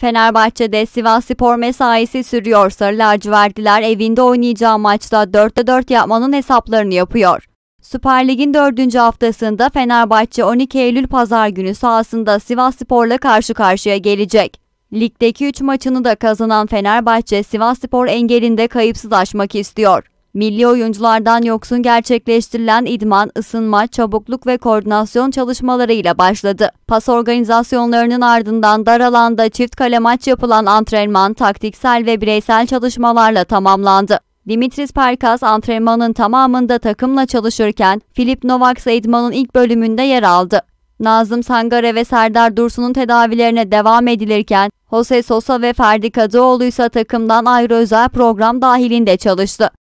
Fenerbahçe'de Sivas Spor mesaisi sürüyor. Sarı lacivertliler evinde oynayacağı maçta 4'te 4 yapmanın hesaplarını yapıyor. Süper Lig'in 4. haftasında Fenerbahçe 12 Eylül pazar günü sahasında Sivas Spor'la karşı karşıya gelecek. Ligdeki 3 maçını da kazanan Fenerbahçe Sivas Spor engelinde kayıpsız açmak istiyor. Milli oyunculardan yoksun gerçekleştirilen idman, ısınma, çabukluk ve koordinasyon çalışmalarıyla başladı. Pas organizasyonlarının ardından dar alanda çift kale maç yapılan antrenman, taktiksel ve bireysel çalışmalarla tamamlandı. Dimitris Perkas antrenmanın tamamında takımla çalışırken Filip Novak idmanın ilk bölümünde yer aldı. Nazım Sangare ve Serdar Dursun'un tedavilerine devam edilirken Jose Sosa ve Ferdi Kadıoğlu ise takımdan ayrı özel program dahilinde çalıştı.